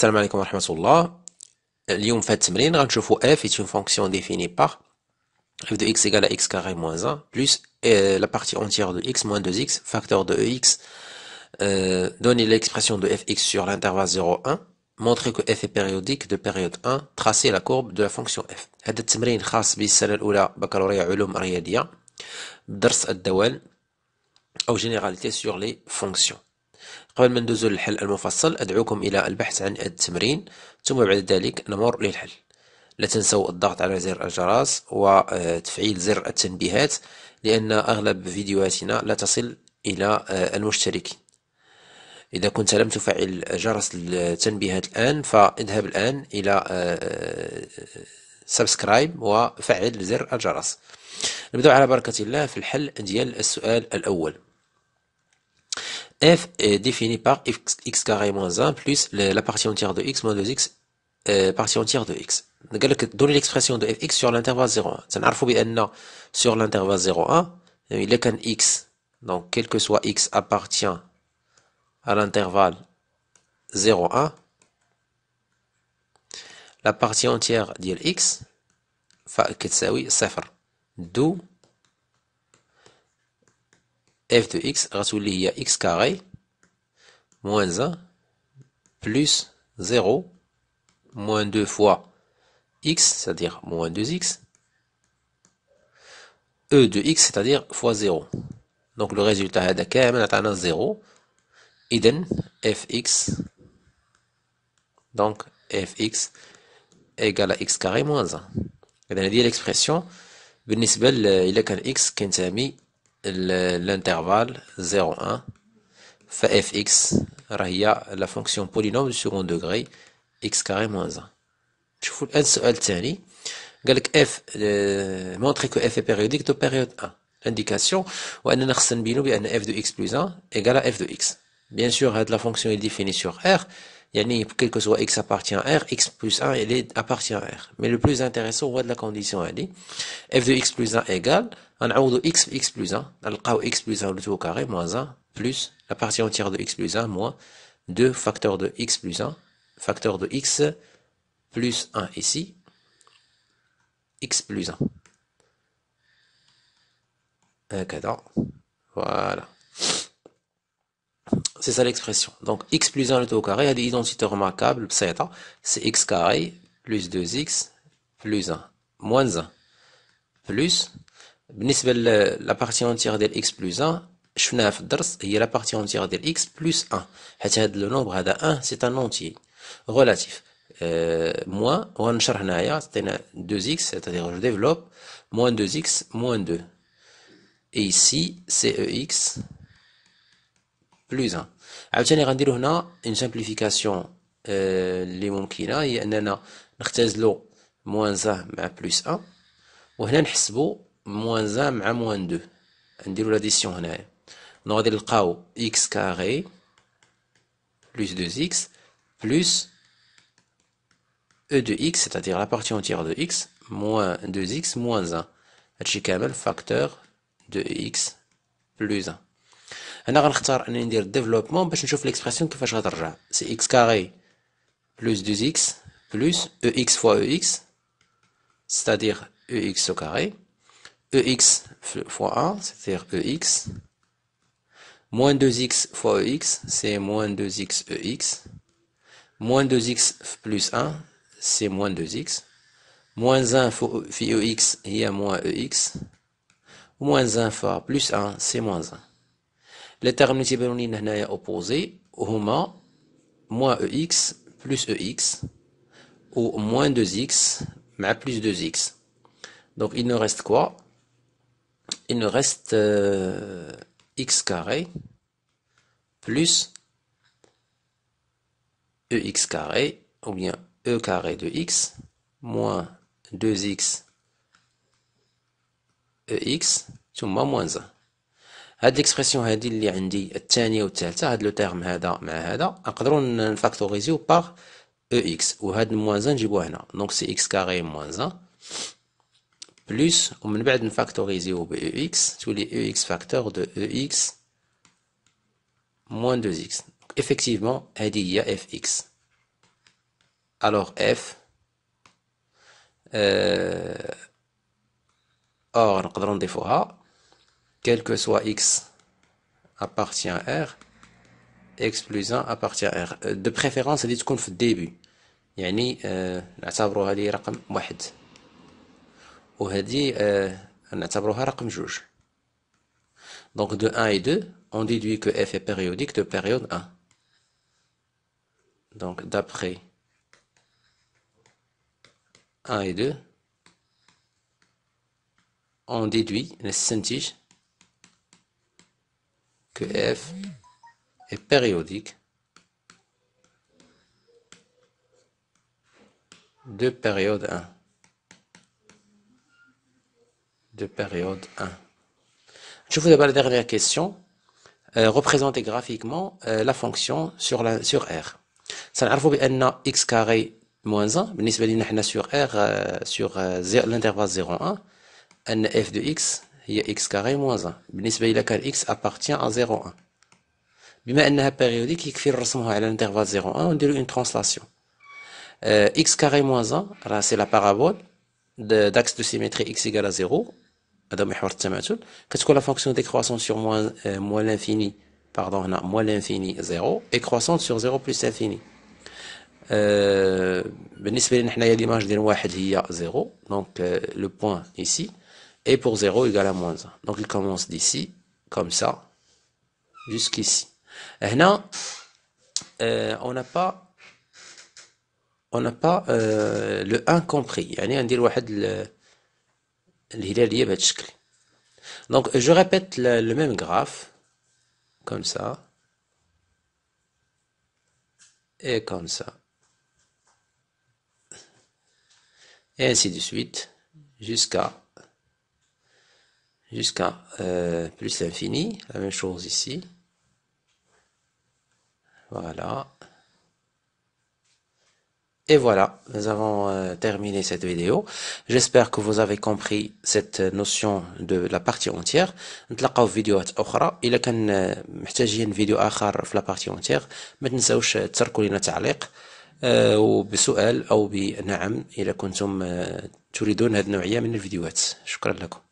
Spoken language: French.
Salam alaikum wa الله اليوم f est une fonction définie par f de x égale à x carré moins 1 plus euh, la partie entière de x moins 2x facteur de e x, euh, donner l'expression de fx sur l'intervalle 0 1 montrer que f est périodique de période 1 tracer la courbe de la fonction f de la خاص généralité sur les fonctions قبل ما ندوزو للحل المفصل أدعوكم إلى البحث عن التمرين ثم بعد ذلك نمر للحل لا تنسوا الضغط على زر الجرس وتفعيل آه، زر التنبيهات لأن أغلب فيديوهاتنا لا تصل إلى آه، المشتركين إذا كنت لم تفعل جرس التنبيهات الآن فاذهب الآن إلى سبسكرايب آه، وفعل زر الجرس نبدأ على بركة الله في الحل ديال السؤال الأول f est défini par x, x carré moins 1 plus la partie entière de x moins 2x euh, partie entière de x. Donner l'expression de fx sur l'intervalle 0,1. Ça n'arrive pas sur l'intervalle 0,1. Il est qu'un x. Donc, quel que soit x appartient à l'intervalle 0,1. La partie entière d'x, ça 0. D'où f de x y a x carré moins 1 plus 0 moins 2 fois x, c'est-à-dire moins 2x, e de x, c'est-à-dire fois 0. Donc le résultat هذا كامل 0 Iden fx donc fx égale à x carré moins 1 a dit l'expression euh, il y a un x mis l'intervalle 0, 1 fx la fonction polynôme du second degré x carré moins 1 je السؤال f euh, f est périodique de période 1 indication, il y a f de x plus 1 égale à f de x bien sûr la fonction est définie sur r quel que soit x appartient à R, x plus 1 elle appartient à R. Mais le plus intéressant, on voit de la condition, elle dit f de x plus 1 égale on x في x plus 1 نلقاو x plus 1 le tout au carré moins 1 plus la partie entière de x plus 1 moins 2 facteur de x plus 1 facteur de x plus 1 ici x plus 1 voilà c'est ça l'expression donc x plus 1 le tout au carré a des identités remarquables e c'est x carré plus 2x plus 1 moins 1 plus la partie entière de x plus 1, je la partie entière de x plus 1. Le nombre de 1, c'est un entier. Relatif. Euh, moins, 2x, c'est-à-dire, je développe, moins 2x, moins 2. Et ici, c'est e x plus 1. Alors, je vais une simplification, les mots qui sont là, il y a un moins 1, plus 1. Et on va faire moins 1 مع moins 2 نديرو l'addition هنايا غادي نلقاو x carré plus 2x plus e de x c'est-à-dire la partie entière de x moins 2x moins 1 هادشي كامل facteur de x plus 1 هنا غنختار انني ندير ديفلوبمون باش نشوف ليكسبرسيون كيفاش غترجع سي x carré plus 2x plus e x fois e x c'est-à-dire ex au carré ex fois 1, c'est-à-dire ex, moins 2x fois ex, c'est moins 2x ex, moins 2x plus 1, c'est moins 2x, moins 1 fois ex, e il y a moins ex, moins 1 fois plus 1, c'est moins 1. Les termes de sont opposés, opposés. اوبوزي هما moins ex plus ex ou moins 2x mais plus 2x. Donc il ne reste quoi il nous reste euh, x carré plus e x carré ou bien e carré de x moins 2x x ثم moins 1 هاد l'expression هادي اللي عندي الثانيه والثالثه هذا لو تيرم هذا مع هذا نقدروا نفاكتوريزيو x اكس وهاد moins 1 نجيبوه هنا donc c'est x carré moins 1 plus, ou même bien factoriser au EX, tous les ex facteurs de ex moins 2x. Effectivement, il y a fx. Alors f, euh, or, on avons des quel que soit x appartient à r, x plus 1 appartient à r. Euh, de préférence, c'est ce qu'on fait au début. Il y a un 1. وهذه نعتبروها رقم Donc de 1 et 2, on déduit que f est périodique de période 1. Donc d'après 1 et 2, on déduit les sentit, que f est périodique de période 1 de période 1. Je vous d'abord la dernière question. Euh, représentez graphiquement euh, la fonction sur, la, sur R. سنعرفوا بان x moins 1 بالنسبه لنا حنا sur r euh, sur l'intervalle 0 1 n f de x هي x carré moins 1 بالنسبه الى كان x appartient à 0 1 بما périodique, il يكفي نرسموها à l'intervalle 0 1 ونديرو une une x carré moins 1 c'est la parabole d'axe de symétrie x égale à 0 qu'est-ce que la fonction des sur euh, moins l'infini pardon, moins l'infini 0 et croissante sur 0 plus l'infini a euh, l'image 0 donc euh, le point ici est pour 0 égale à moins 1 donc il commence d'ici, comme ça jusqu'ici et on n'a pas on n'a pas le 1 compris, on dit le 1 donc je répète le même graphe comme ça et comme ça. Et ainsi de suite, jusqu'à jusqu'à euh, plus l'infini. La même chose ici. Voilà. Et voilà, nous avons euh, terminé cette vidéo. J'espère que vous avez compris cette notion de la partie entière. On allons voir une vidéo autre. Il y a besoin d'une vidéo autre dans la partie entière. Ne vous pas de laisser un commentaire ou des questions ou des oui si vous voulez cette de vidéos. Merci